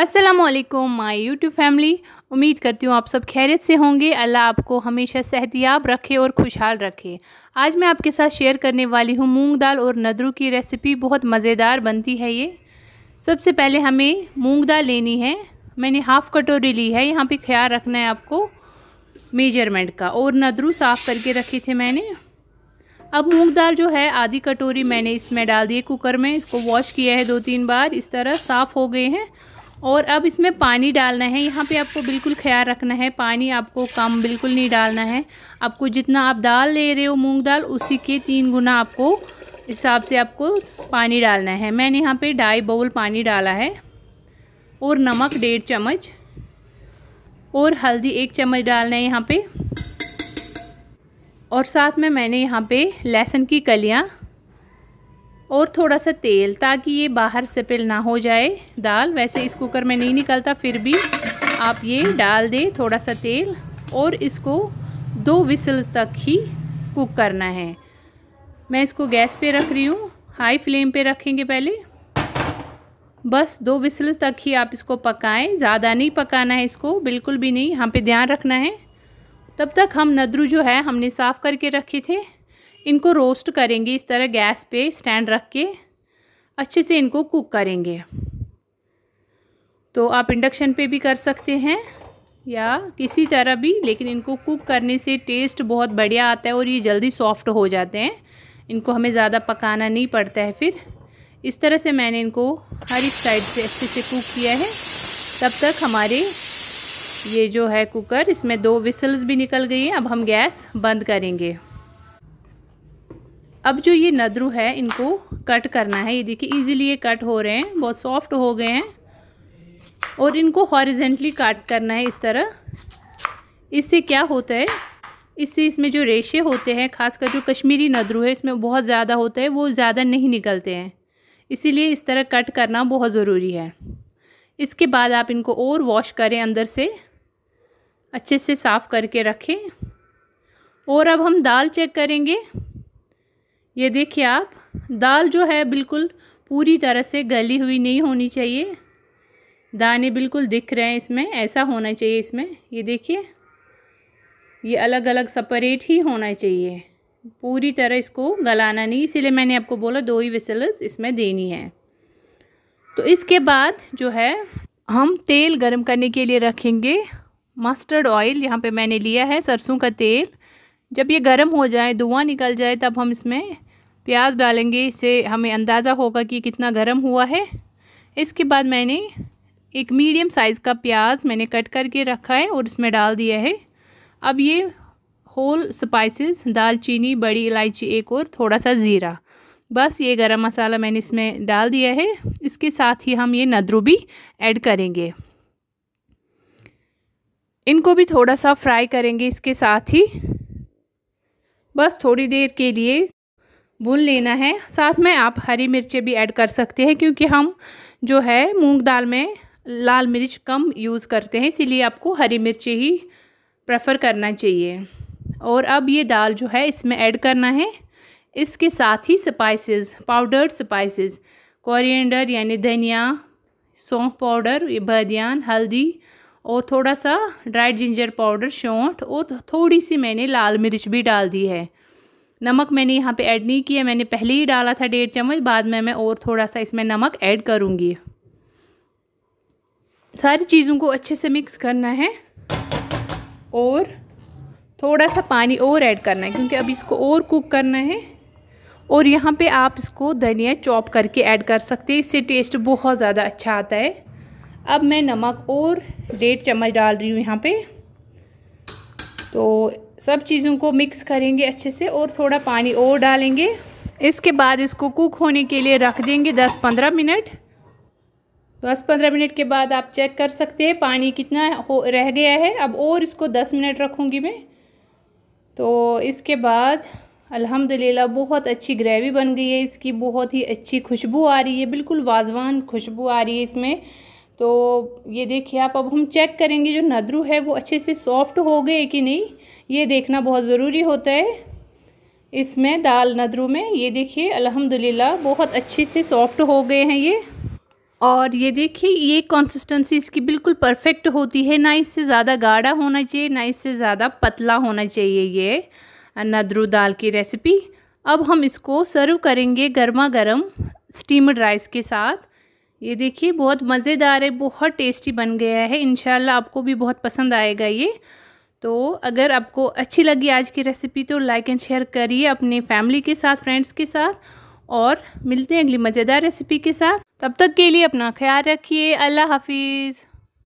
Aslam my YouTube family उम्मीद करती हूँ आप सब खैरियत से होंगे अल्लाह आपको हमेशा सेहतियाब रखे और खुशहाल रखे आज मैं आपके साथ शेयर करने वाली हूँ मूंग दाल और नदरू की रेसिपी बहुत मज़ेदार बनती है ये सबसे पहले हमें मूंग दाल लेनी है मैंने हाफ़ कटोरी ली है यहाँ पे ख्याल रखना है आपको मेजरमेंट का और नदरू साफ़ करके रखे थे मैंने अब मूंग दाल जो है आधी कटोरी मैंने इसमें डाल दी कुकर में इसको वॉश किया है दो तीन बार इस तरह साफ़ हो गए हैं और अब इसमें पानी डालना है यहाँ पे आपको बिल्कुल ख्याल रखना है पानी आपको कम बिल्कुल नहीं डालना है आपको जितना आप दाल ले रहे हो मूंग दाल उसी के तीन गुना आपको हिसाब से आपको पानी डालना है मैंने यहाँ पे ढाई बाउल पानी डाला है और नमक डेढ़ चम्मच और हल्दी एक चम्मच डालना है यहाँ पर और साथ में मैंने यहाँ पर लहसुन की कलियाँ और थोड़ा सा तेल ताकि ये बाहर सेपिल ना हो जाए दाल वैसे इस कुकर में नहीं निकलता फिर भी आप ये डाल दें थोड़ा सा तेल और इसको दो विसल्स तक ही कुक करना है मैं इसको गैस पे रख रही हूँ हाई फ्लेम पे रखेंगे पहले बस दो विसल्स तक ही आप इसको पकाएं ज़्यादा नहीं पकाना है इसको बिल्कुल भी नहीं हम पे ध्यान रखना है तब तक हम नदरू जो है हमने साफ़ करके रखे थे इनको रोस्ट करेंगे इस तरह गैस पे स्टैंड रख के अच्छे से इनको कुक करेंगे तो आप इंडक्शन पे भी कर सकते हैं या किसी तरह भी लेकिन इनको कुक करने से टेस्ट बहुत बढ़िया आता है और ये जल्दी सॉफ्ट हो जाते हैं इनको हमें ज़्यादा पकाना नहीं पड़ता है फिर इस तरह से मैंने इनको हर एक साइड से अच्छे से कुक किया है तब तक हमारे ये जो है कुकर इसमें दो विसल्स भी निकल गई हैं अब हम गैस बंद करेंगे अब जो ये नदरू है इनको कट करना है ये देखिए इजीली ये कट हो रहे हैं बहुत सॉफ्ट हो गए हैं और इनको हॉरिजेंटली काट करना है इस तरह इससे क्या होता है इससे इसमें जो रेशे होते हैं खासकर जो कश्मीरी नदरू है इसमें बहुत ज़्यादा होता है वो ज़्यादा नहीं निकलते हैं इसीलिए इस तरह कट करना बहुत ज़रूरी है इसके बाद आप इनको और वॉश करें अंदर से अच्छे से साफ़ करके रखें और अब हम दाल चेक करेंगे ये देखिए आप दाल जो है बिल्कुल पूरी तरह से गली हुई नहीं होनी चाहिए दाने बिल्कुल दिख रहे हैं इसमें ऐसा होना चाहिए इसमें ये देखिए ये अलग अलग सेपरेट ही होना चाहिए पूरी तरह इसको गलाना नहीं इसीलिए मैंने आपको बोला दो ही विसल्स इसमें देनी है तो इसके बाद जो है हम तेल गर्म करने के लिए रखेंगे मस्टर्ड ऑयल यहाँ पे मैंने लिया है सरसों का तेल जब ये गर्म हो जाए धुआँ निकल जाए तब हम इसमें प्याज डालेंगे इससे हमें अंदाज़ा होगा कि कितना गर्म हुआ है इसके बाद मैंने एक मीडियम साइज़ का प्याज मैंने कट करके रखा है और इसमें डाल दिया है अब ये होल स्पाइसेस दालचीनी बड़ी इलायची एक और थोड़ा सा ज़ीरा बस ये गरम मसाला मैंने इसमें डाल दिया है इसके साथ ही हम ये नदरू भी ऐड करेंगे इनको भी थोड़ा सा फ्राई करेंगे इसके साथ ही बस थोड़ी देर के लिए भून लेना है साथ में आप हरी मिर्चें भी ऐड कर सकते हैं क्योंकि हम जो है मूंग दाल में लाल मिर्च कम यूज़ करते हैं इसीलिए आपको हरी मिर्चें ही प्रेफर करना चाहिए और अब ये दाल जो है इसमें ऐड करना है इसके साथ ही स्पाइसेस पाउडर्ड स्पाइसेस कोरिएंडर यानी धनिया सौंफ पाउडर बदियान हल्दी और थोड़ा सा ड्राइड जिंजर पाउडर शौंठ और थोड़ी सी मैंने लाल मिर्च भी डाल दी है नमक मैंने यहाँ पे ऐड नहीं किया मैंने पहले ही डाला था डेढ़ चम्मच बाद में मैं और थोड़ा सा इसमें नमक ऐड करूँगी सारी चीज़ों को अच्छे से मिक्स करना है और थोड़ा सा पानी और ऐड करना है क्योंकि अब इसको और कुक करना है और यहाँ पे आप इसको धनिया चॉप करके ऐड कर सकते हैं इससे टेस्ट बहुत ज़्यादा अच्छा आता है अब मैं नमक और डेढ़ चम्मच डाल रही हूँ यहाँ पे तो सब चीज़ों को मिक्स करेंगे अच्छे से और थोड़ा पानी और डालेंगे इसके बाद इसको कुक होने के लिए रख देंगे 10-15 मिनट 10-15 मिनट के बाद आप चेक कर सकते हैं पानी कितना हो रह गया है अब और इसको 10 मिनट रखूँगी मैं तो इसके बाद अल्हम्दुलिल्लाह बहुत अच्छी ग्रेवी बन गई है इसकी बहुत ही अच्छी खुशबू आ रही है बिल्कुल वाजवान खुशबू आ रही है इसमें तो ये देखिए आप अब हम चेक करेंगे जो नदरू है वो अच्छे से सॉफ्ट हो गए कि नहीं ये देखना बहुत ज़रूरी होता है इसमें दाल नदरू में ये देखिए अल्हम्दुलिल्लाह बहुत अच्छे से सॉफ्ट हो गए हैं ये और ये देखिए ये कंसिस्टेंसी इसकी बिल्कुल परफेक्ट होती है ना इससे ज़्यादा गाढ़ा होना चाहिए ना इससे ज़्यादा पतला होना चाहिए ये नदरू दाल की रेसिपी अब हम इसको सर्व करेंगे गर्मा गर्म स्टीम्ड राइस के साथ ये देखिए बहुत मज़ेदार है बहुत टेस्टी बन गया है इन आपको भी बहुत पसंद आएगा ये तो अगर आपको अच्छी लगी आज की रेसिपी तो लाइक एंड शेयर करिए अपने फैमिली के साथ फ्रेंड्स के साथ और मिलते हैं अगली मज़ेदार रेसिपी के साथ तब तक के लिए अपना ख्याल रखिए अल्लाह हाफिज़